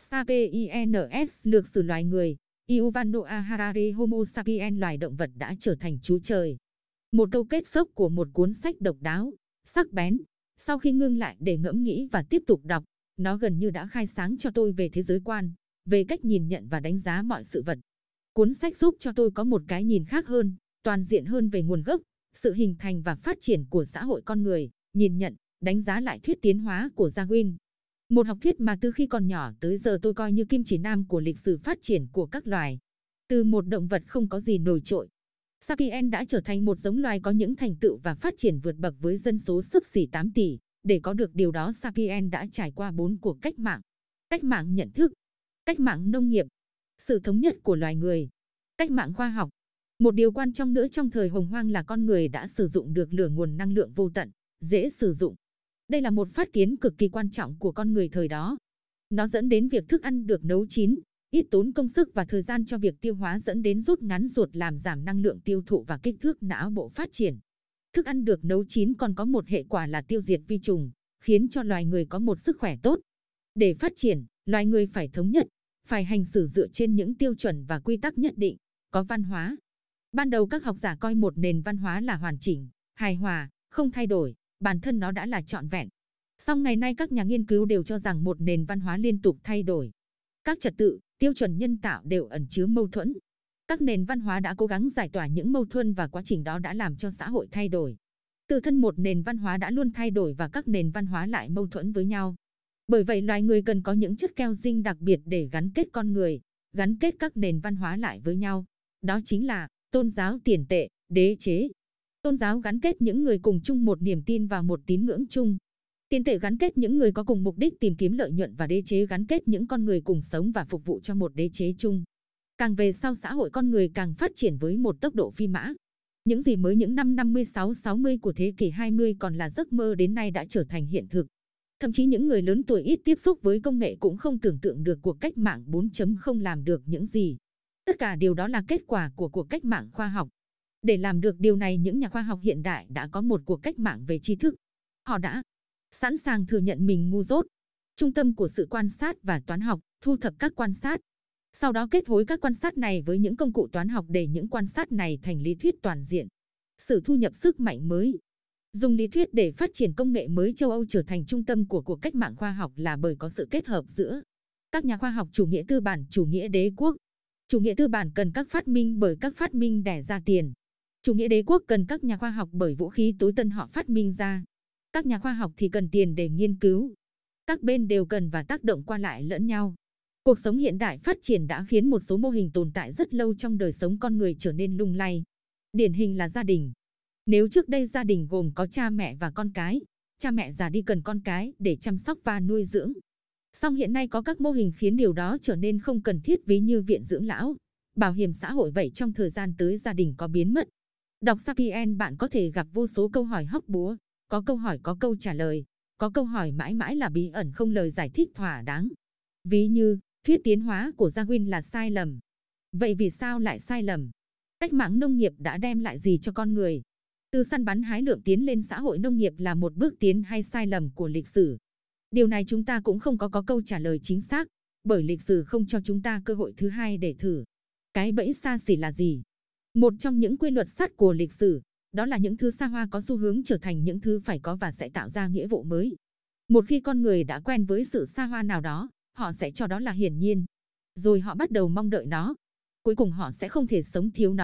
sapiens lược sử loài người, Yuval Noah Harari Homo sapiens loài động vật đã trở thành chú trời. Một câu kết sốc của một cuốn sách độc đáo, sắc bén, sau khi ngưng lại để ngẫm nghĩ và tiếp tục đọc, nó gần như đã khai sáng cho tôi về thế giới quan, về cách nhìn nhận và đánh giá mọi sự vật. Cuốn sách giúp cho tôi có một cái nhìn khác hơn, toàn diện hơn về nguồn gốc, sự hình thành và phát triển của xã hội con người, nhìn nhận, đánh giá lại thuyết tiến hóa của Darwin, một học thuyết mà từ khi còn nhỏ tới giờ tôi coi như kim chỉ nam của lịch sử phát triển của các loài. Từ một động vật không có gì nổi trội, Sapien đã trở thành một giống loài có những thành tựu và phát triển vượt bậc với dân số sấp xỉ 8 tỷ. Để có được điều đó, Sapien đã trải qua bốn cuộc cách mạng. Cách mạng nhận thức, cách mạng nông nghiệp, sự thống nhất của loài người, cách mạng khoa học. Một điều quan trọng nữa trong thời hồng hoang là con người đã sử dụng được lửa nguồn năng lượng vô tận, dễ sử dụng, đây là một phát kiến cực kỳ quan trọng của con người thời đó. Nó dẫn đến việc thức ăn được nấu chín, ít tốn công sức và thời gian cho việc tiêu hóa dẫn đến rút ngắn ruột làm giảm năng lượng tiêu thụ và kích thước não bộ phát triển. Thức ăn được nấu chín còn có một hệ quả là tiêu diệt vi trùng, khiến cho loài người có một sức khỏe tốt. Để phát triển, loài người phải thống nhất, phải hành xử dựa trên những tiêu chuẩn và quy tắc nhất định, có văn hóa. Ban đầu các học giả coi một nền văn hóa là hoàn chỉnh, hài hòa, không thay đổi, bản thân nó đã là trọn vẹn. Song ngày nay các nhà nghiên cứu đều cho rằng một nền văn hóa liên tục thay đổi. Các trật tự, tiêu chuẩn nhân tạo đều ẩn chứa mâu thuẫn. Các nền văn hóa đã cố gắng giải tỏa những mâu thuẫn và quá trình đó đã làm cho xã hội thay đổi. Tự thân một nền văn hóa đã luôn thay đổi và các nền văn hóa lại mâu thuẫn với nhau. Bởi vậy loài người cần có những chất keo dinh đặc biệt để gắn kết con người, gắn kết các nền văn hóa lại với nhau. Đó chính là tôn giáo tiền tệ, đế chế, Tôn giáo gắn kết những người cùng chung một niềm tin và một tín ngưỡng chung. Tiền tệ gắn kết những người có cùng mục đích tìm kiếm lợi nhuận và đế chế gắn kết những con người cùng sống và phục vụ cho một đế chế chung. Càng về sau xã hội con người càng phát triển với một tốc độ phi mã. Những gì mới những năm 56-60 của thế kỷ 20 còn là giấc mơ đến nay đã trở thành hiện thực. Thậm chí những người lớn tuổi ít tiếp xúc với công nghệ cũng không tưởng tượng được cuộc cách mạng 4.0 làm được những gì. Tất cả điều đó là kết quả của cuộc cách mạng khoa học. Để làm được điều này những nhà khoa học hiện đại đã có một cuộc cách mạng về tri thức. Họ đã sẵn sàng thừa nhận mình ngu dốt. Trung tâm của sự quan sát và toán học thu thập các quan sát. Sau đó kết nối các quan sát này với những công cụ toán học để những quan sát này thành lý thuyết toàn diện. Sự thu nhập sức mạnh mới. Dùng lý thuyết để phát triển công nghệ mới châu Âu trở thành trung tâm của cuộc cách mạng khoa học là bởi có sự kết hợp giữa các nhà khoa học chủ nghĩa tư bản, chủ nghĩa đế quốc. Chủ nghĩa tư bản cần các phát minh bởi các phát minh đẻ ra tiền. Chủ nghĩa đế quốc cần các nhà khoa học bởi vũ khí tối tân họ phát minh ra. Các nhà khoa học thì cần tiền để nghiên cứu. Các bên đều cần và tác động qua lại lẫn nhau. Cuộc sống hiện đại phát triển đã khiến một số mô hình tồn tại rất lâu trong đời sống con người trở nên lung lay. Điển hình là gia đình. Nếu trước đây gia đình gồm có cha mẹ và con cái, cha mẹ già đi cần con cái để chăm sóc và nuôi dưỡng. Song hiện nay có các mô hình khiến điều đó trở nên không cần thiết ví như viện dưỡng lão, bảo hiểm xã hội vậy trong thời gian tới gia đình có biến mất, Đọc Sapien bạn có thể gặp vô số câu hỏi hóc búa, có câu hỏi có câu trả lời, có câu hỏi mãi mãi là bí ẩn không lời giải thích thỏa đáng. Ví như, thuyết tiến hóa của Darwin là sai lầm. Vậy vì sao lại sai lầm? Cách mạng nông nghiệp đã đem lại gì cho con người? Từ săn bắn hái lượm tiến lên xã hội nông nghiệp là một bước tiến hay sai lầm của lịch sử? Điều này chúng ta cũng không có có câu trả lời chính xác, bởi lịch sử không cho chúng ta cơ hội thứ hai để thử. Cái bẫy xa xỉ là gì? Một trong những quy luật sắt của lịch sử, đó là những thứ xa hoa có xu hướng trở thành những thứ phải có và sẽ tạo ra nghĩa vụ mới. Một khi con người đã quen với sự xa hoa nào đó, họ sẽ cho đó là hiển nhiên. Rồi họ bắt đầu mong đợi nó. Cuối cùng họ sẽ không thể sống thiếu nó.